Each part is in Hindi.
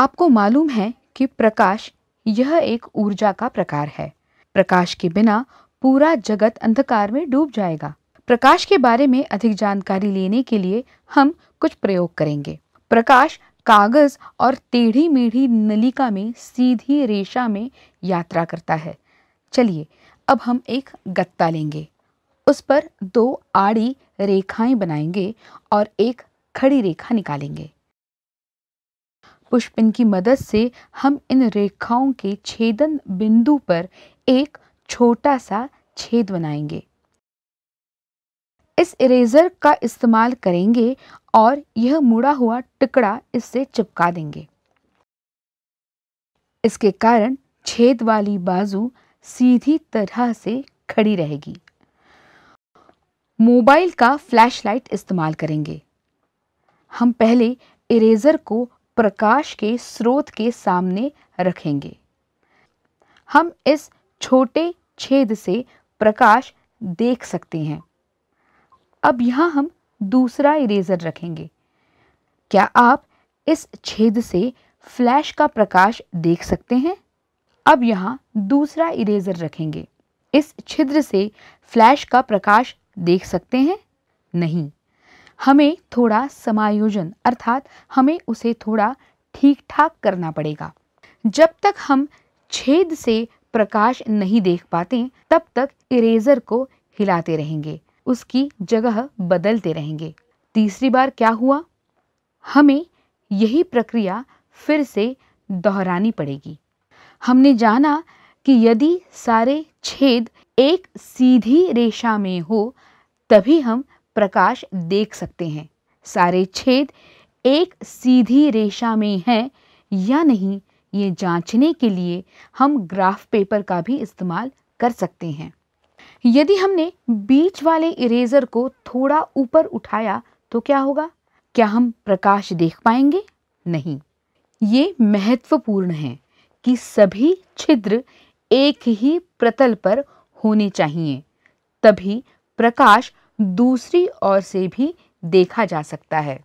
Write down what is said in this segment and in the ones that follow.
आपको मालूम है कि प्रकाश यह एक ऊर्जा का प्रकार है प्रकाश के बिना पूरा जगत अंधकार में डूब जाएगा प्रकाश के बारे में अधिक जानकारी लेने के लिए हम कुछ प्रयोग करेंगे प्रकाश कागज और टेढ़ी मेढ़ी नलिका में सीधी रेशा में यात्रा करता है चलिए अब हम एक गत्ता लेंगे उस पर दो आड़ी रेखाएं बनाएंगे और एक खड़ी रेखा निकालेंगे पुष्पिन की मदद से हम इन रेखाओं के छेदन बिंदु पर एक छोटा सा छेद बनाएंगे इस इरेजर का इस्तेमाल करेंगे और यह मुड़ा हुआ टुकड़ा इससे चिपका देंगे इसके कारण छेद वाली बाजू सीधी तरह से खड़ी रहेगी मोबाइल का फ्लैशलाइट इस्तेमाल करेंगे हम पहले इरेजर को प्रकाश के स्रोत के सामने रखेंगे हम इस छोटे छेद से प्रकाश देख सकते हैं अब यहाँ हम दूसरा इरेजर रखेंगे क्या आप इस छेद से फ्लैश का प्रकाश देख सकते हैं अब यहाँ दूसरा इरेजर रखेंगे इस छिद्र से फ्लैश का प्रकाश देख सकते हैं नहीं हमें थोड़ा समायोजन अर्थात हमें उसे थोड़ा ठीक ठाक करना पड़ेगा जब तक हम छेद से प्रकाश नहीं देख पाते तब तक इरेजर को हिलाते रहेंगे उसकी जगह बदलते रहेंगे तीसरी बार क्या हुआ हमें यही प्रक्रिया फिर से दोहरानी पड़ेगी हमने जाना कि यदि सारे छेद एक सीधी रेशा में हो तभी हम प्रकाश देख सकते हैं सारे छेद एक सीधी रेशा में हैं या नहीं ये जांचने के लिए हम ग्राफ पेपर का भी इस्तेमाल कर सकते हैं यदि हमने बीच वाले इरेजर को थोड़ा ऊपर उठाया तो क्या होगा क्या हम प्रकाश देख पाएंगे नहीं ये महत्वपूर्ण है कि सभी छिद्र एक ही प्रतल पर होने चाहिए तभी प्रकाश दूसरी ओर से भी देखा जा सकता है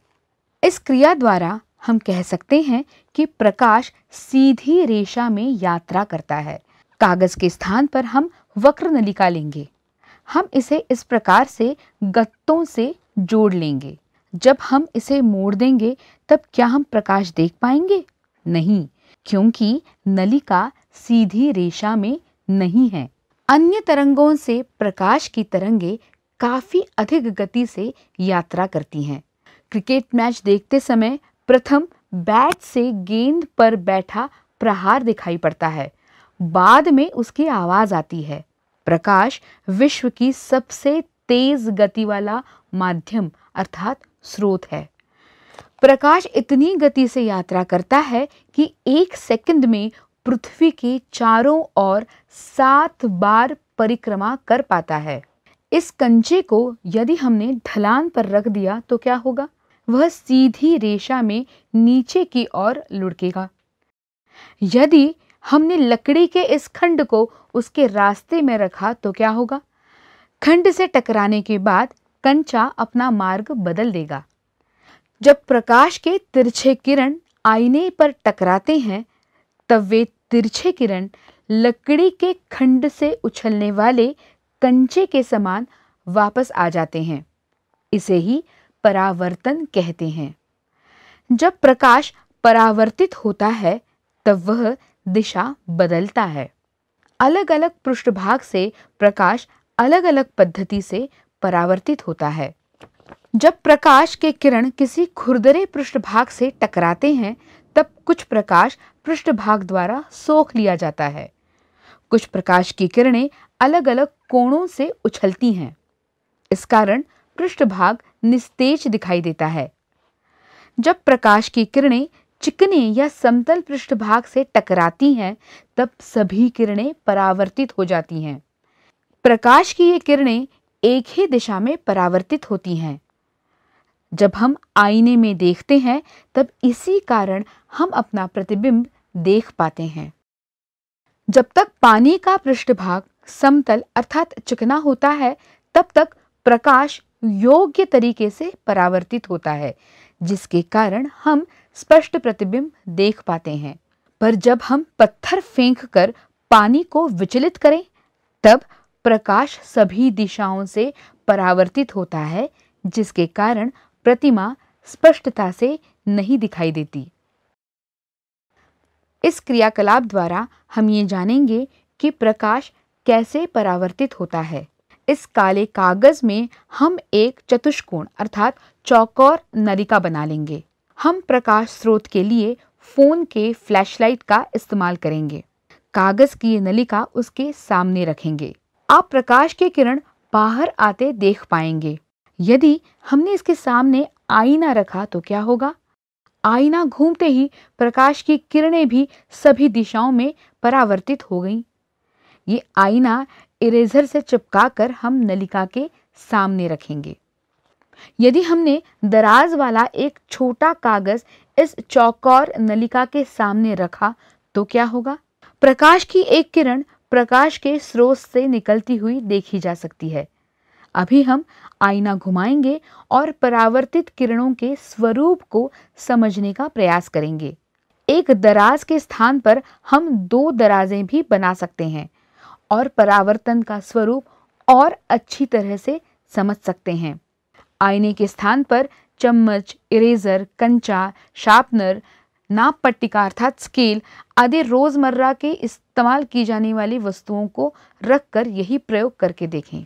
इस क्रिया द्वारा हम कह सकते हैं कि प्रकाश सीधी रेशा में यात्रा करता है कागज के स्थान पर हम वक्र नलिका लेंगे हम इसे इस प्रकार से गत्तों से जोड़ लेंगे जब हम इसे मोड़ देंगे तब क्या हम प्रकाश देख पाएंगे नहीं क्योंकि नलिका सीधी रेशा में नहीं है अन्य तरंगों से प्रकाश की तरंगे काफ़ी अधिक गति से यात्रा करती हैं क्रिकेट मैच देखते समय प्रथम बैट से गेंद पर बैठा प्रहार दिखाई पड़ता है बाद में उसकी आवाज़ आती है प्रकाश विश्व की सबसे तेज़ गति वाला माध्यम अर्थात स्रोत है प्रकाश इतनी गति से यात्रा करता है कि एक सेकंड में पृथ्वी के चारों ओर सात बार परिक्रमा कर पाता है इस कंचे को यदि हमने ढलान पर रख दिया तो क्या होगा वह सीधी रेशा में नीचे की ओर लुढ़केगा यदि हमने लकड़ी के इस खंड को उसके रास्ते में रखा तो क्या होगा खंड से टकराने के बाद कंचा अपना मार्ग बदल देगा जब प्रकाश के तिरछे किरण आईने पर टकराते हैं तब वे तिरछे किरण लकड़ी के खंड से उछलने वाले कंचे के समान वापस आ जाते हैं इसे ही परावर्तन कहते हैं जब प्रकाश परावर्तित होता है तब वह दिशा बदलता है अलग अलग पृष्ठभाग से प्रकाश अलग अलग पद्धति से परावर्तित होता है जब प्रकाश के किरण किसी खुरदरे पृष्ठभाग से टकराते हैं तब कुछ प्रकाश पृष्ठभाग द्वारा सोख लिया जाता है कुछ प्रकाश की किरणें अलग अलग कोणों से उछलती हैं इस कारण पृष्ठभाग निस्तेज दिखाई देता है जब प्रकाश की किरणें चिकने या समतल पृष्ठभाग से टकराती हैं तब सभी किरणें परावर्तित हो जाती हैं प्रकाश की ये किरणें एक ही दिशा में परावर्तित होती हैं जब हम आईने में देखते हैं तब इसी कारण हम अपना प्रतिबिंब देख पाते हैं जब तक पानी का पृष्ठभाग समतल अर्थात चिकना होता है तब तक प्रकाश योग्य तरीके से परावर्तित होता है जिसके कारण हम स्पष्ट प्रतिबिंब देख पाते हैं पर जब हम पत्थर फेंक कर पानी को विचलित करें तब प्रकाश सभी दिशाओं से परावर्तित होता है जिसके कारण प्रतिमा स्पष्टता से नहीं दिखाई देती इस क्रियाकलाप द्वारा हम ये जानेंगे कि प्रकाश कैसे परावर्तित होता है इस काले कागज में हम एक चतुष्कोण अर्थात चौकोर नलिका बना लेंगे हम प्रकाश स्रोत के लिए फोन के फ्लैशलाइट का इस्तेमाल करेंगे कागज की ये नलिका उसके सामने रखेंगे आप प्रकाश के किरण बाहर आते देख पाएंगे यदि हमने इसके सामने आईना रखा तो क्या होगा आईना घूमते ही प्रकाश की किरणें भी सभी दिशाओं में परावर्तित हो गईं। ये आईना इरेजर से चिपकाकर हम नलिका के सामने रखेंगे यदि हमने दराज वाला एक छोटा कागज इस चौकोर नलिका के सामने रखा तो क्या होगा प्रकाश की एक किरण प्रकाश के स्रोत से निकलती हुई देखी जा सकती है अभी हम आईना घुमाएंगे और परावर्तित किरणों के स्वरूप को समझने का प्रयास करेंगे एक दराज के स्थान पर हम दो दराजें भी बना सकते हैं और परावर्तन का स्वरूप और अच्छी तरह से समझ सकते हैं आईने के स्थान पर चम्मच इरेजर कंचा शार्पनर नाप पट्टिका अर्थात स्केल आदि रोज़मर्रा के इस्तेमाल की जाने वाली वस्तुओं को रखकर यही प्रयोग करके देखें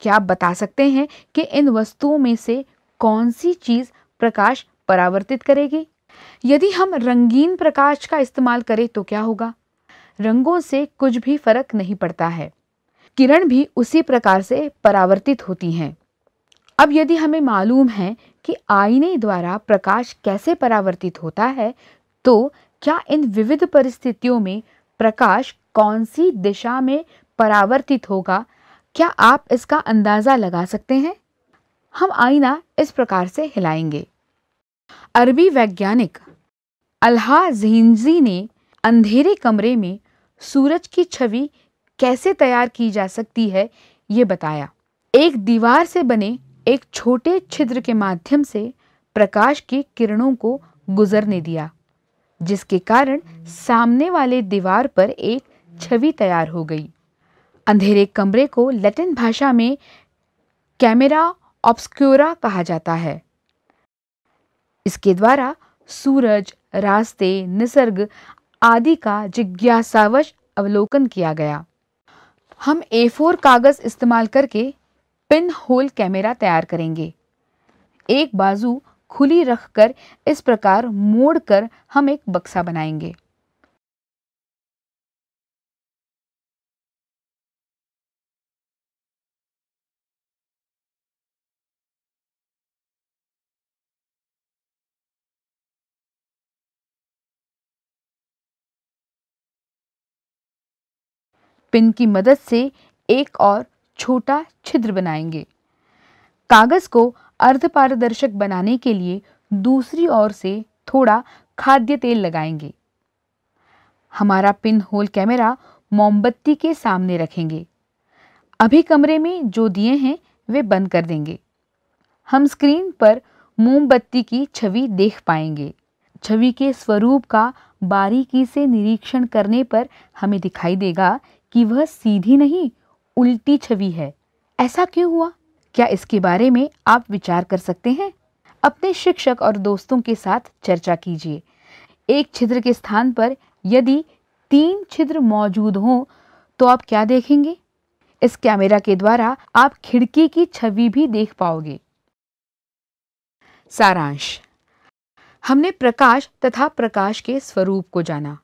क्या आप बता सकते हैं कि इन वस्तुओं में से कौन सी चीज़ प्रकाश परावर्तित करेगी यदि हम रंगीन प्रकाश का इस्तेमाल करें तो क्या होगा रंगों से कुछ भी फर्क नहीं पड़ता है किरण भी उसी प्रकार से परावर्तित होती हैं अब यदि हमें मालूम है कि आईने द्वारा प्रकाश कैसे परावर्तित होता है तो क्या इन विविध परिस्थितियों में प्रकाश कौन सी दिशा में परावर्तित होगा क्या आप इसका अंदाज़ा लगा सकते हैं हम आईना इस प्रकार से हिलाएंगे अरबी वैज्ञानिक अल्हा जहिंजी ने अंधेरे कमरे में सूरज की छवि कैसे तैयार की जा सकती है ये बताया एक दीवार से बने एक छोटे छिद्र के माध्यम से प्रकाश की किरणों को गुजरने दिया जिसके कारण सामने वाले दीवार पर एक छवि तैयार हो गई अंधेरे कमरे को लैटिन भाषा में कैमेरा ऑब्सक्योरा कहा जाता है इसके द्वारा सूरज रास्ते निसर्ग आदि का जिज्ञासावश अवलोकन किया गया हम ए फोर कागज़ इस्तेमाल करके पिन होल कैमरा तैयार करेंगे एक बाजू खुली रखकर इस प्रकार मोड़ कर हम एक बक्सा बनाएंगे पिन की मदद से एक और छोटा छिद्र बनाएंगे कागज़ को अर्धपारदर्शक बनाने के लिए दूसरी ओर से थोड़ा खाद्य तेल लगाएंगे हमारा पिन होल कैमरा मोमबत्ती के सामने रखेंगे अभी कमरे में जो दिए हैं वे बंद कर देंगे हम स्क्रीन पर मोमबत्ती की छवि देख पाएंगे छवि के स्वरूप का बारीकी से निरीक्षण करने पर हमें दिखाई देगा कि वह सीधी नहीं उल्टी छवि है ऐसा क्यों हुआ क्या इसके बारे में आप विचार कर सकते हैं अपने शिक्षक और दोस्तों के साथ चर्चा कीजिए एक छिद्र के स्थान पर यदि तीन छिद्र मौजूद हों तो आप क्या देखेंगे इस कैमरा के द्वारा आप खिड़की की छवि भी देख पाओगे सारांश हमने प्रकाश तथा प्रकाश के स्वरूप को जाना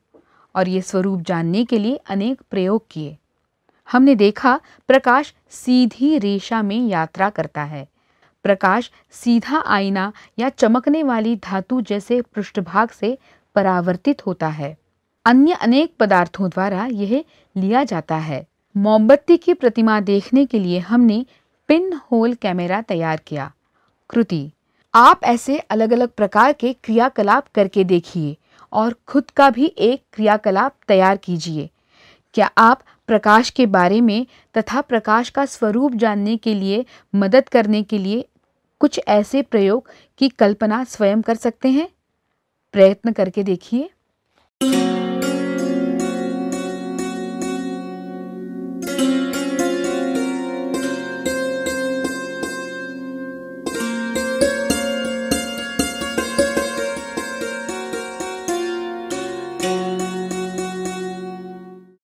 और ये स्वरूप जानने के लिए अनेक प्रयोग किए हमने देखा प्रकाश सीधी रेशा में यात्रा करता है प्रकाश सीधा आईना या चमकने वाली धातु जैसे पृष्ठभाग से परावर्तित होता है अन्य अनेक पदार्थों द्वारा यह लिया जाता है मोमबत्ती की प्रतिमा देखने के लिए हमने पिन होल कैमरा तैयार किया कृति आप ऐसे अलग अलग प्रकार के क्रियाकलाप करके देखिए और खुद का भी एक क्रियाकलाप तैयार कीजिए क्या आप प्रकाश के बारे में तथा प्रकाश का स्वरूप जानने के लिए मदद करने के लिए कुछ ऐसे प्रयोग की कल्पना स्वयं कर सकते हैं प्रयत्न करके देखिए